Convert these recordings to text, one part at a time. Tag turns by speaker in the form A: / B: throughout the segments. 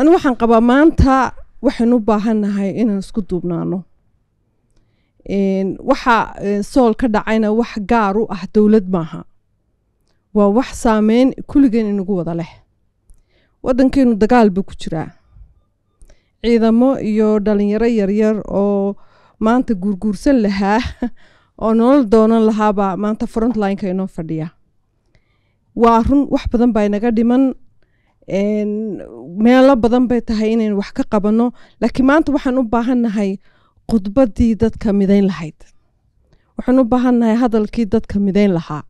A: anigu waxaan qabaa maanta waxaynu u baahannahay inaan isku duubnaano waxa eh, sool ka dhacayna wax gaar u ah dowlad maaha waa wax saameyn kulligeen inagu wada leh waddankeennu dagaal buu ku jiraa ciidamo iyo dhalinyaro yaryar oo maanta guurguursan lahaa oo nolol doonan lahaabaa maanta frontlineka inoo fadhiya waa run wax badan baa inaga dhiman meelo badan bay tahay inaynu wax ka qabanno laakiin maanta waxaan u baahannahay khudbaddii dadka midayn lahayd waxaan u baahannahay hadalkii dadka midayn lahaa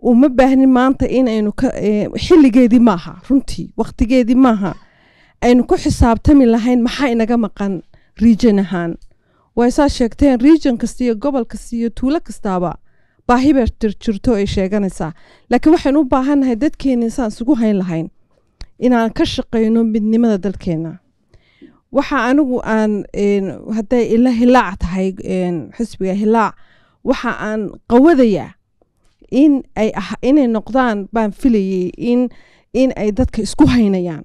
A: uma baahnin maanta inaynu eh, xilligeedii maaha runtii wakhtigeedii maaha aynu ku xisaabtami lahayn maxaa inaga maqan region ahaan way saa sheegteen region kasta iyo gobol kasta iyo tuulo kastaaba baahi baad jirjirto ay sheeganaysaa laakiin waxaynu u baahannahay dadkeenna saan isugu hayn lahayn inaan ka shaqayno midnimada dalkeena waxa anigu aan hadday ila hilaac tahay xisbiga hilaac waxa aan qawadayaa in ay ah, inay noqdaan baan filayay in in ay dadka isku haynayaan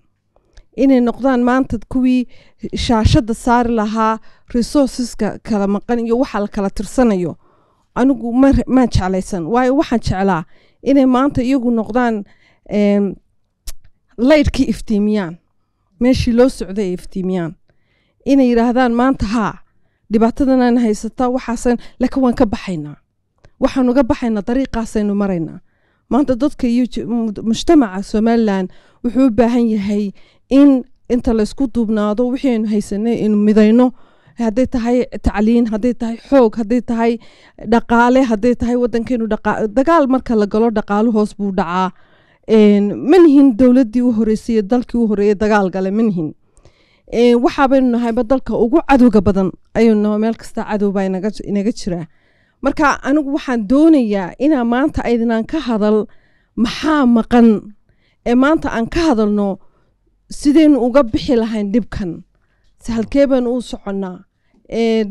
A: inay noqdaan maanta kuwii shaashada saari lahaa resourceska kala maqan iyo waxaa la kala tirsanayo anigu ma jeclaysan waayo waxaan jeclaa inay maanta iyagu noqdaan laydhkii iftiimiyaan meeshii loo socday ay iftiimiyaan inay yidhaahdaan maanta haa dhibaatadanaan haysataa waxaasan laakiin waan ka baxaynaa waxaanu uga baxaynaa dariiqaasaynu maraynaa maanta dadka iyo mujtamaca somalilan wuxuu u baahan yahay in inta laysku duubnaado wixii aynu haysanay aynu midayno haday tahay tacliin hadday tahay xoog hadday tahay dhaqaale hadday tahay wadankeenu dagaal marka la galo dhaqaalo hoos buu dhacaa manihin dowladii u horeysay dalkii u horeeyey dagaal gale manihin waxaabaynu nahayba dalka ugu cadowga badan ayuunaa meel kasta cadowbaa inaga jira marka anigu waxaan doonayaa inaa maanta aydinaan ka hadal maxaa maqan ee maanta aan ka hadalno sidaynu uga bixi lahayn dhibkan halkee baan u soconaa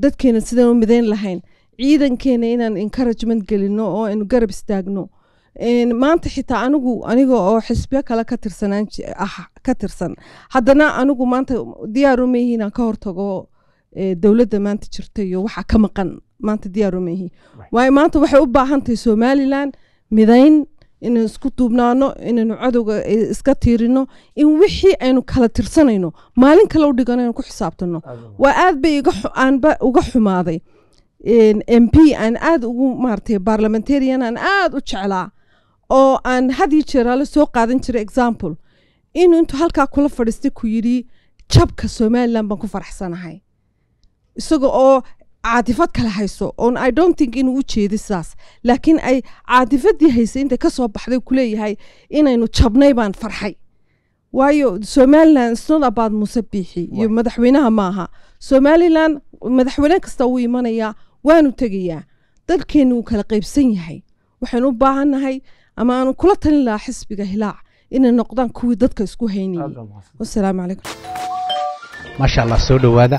A: dadkeena sidaan u midayn lahayn ciidankeena inaan encouragement gelino oo aanu garab istaagno maanta xitaa anigu aniga oo xisbiyo kale ka tirsanaan ah ka tirsan haddana anigu maanta diyaaru maihi inaan ka hortago dowladda maanta jirta iyo waxa ka maqan maanta diyaaru maihi waayo maanta waxay u baahantahay somalilan midayn inaynu isku duubnaano inaynu cadowga eh, iska tiirino in wixii aynu kala tirsanayno maalin kale u dhigano aynu ku xisaabtanno waa aad bay aanba uga xumaaday m p aan aad ugu maaragtay baarlamentarian aan aad u jeclaa oo aan had iyo jeeraale soo qaadan jiray example inuu intuu halkaa kula fadhiistay ku yidhi jabka somalilan baan ku faraxsanahay isaga oo caatifad kale hayso oon i don't think inuu u jeedi sidaas laakiin ay caatifadii haysay inta kasoo baxday kuleeyahay inaynu jabnay baan farxay waayo somalilan snod abaad muuse biixi iyo madaxweynaha maaha somalilan madaxweyne kasta wuu imanayaa waanu tegayaa dalkeennu wuu kala qaybsan yahay waxaynu u baahannahay ama aanu kula talin lahaa xisbiga hilaac inay noqdaan kuwii dadka isku haynayay wasalaamu calaykum
B: maasha allah soo dhowaada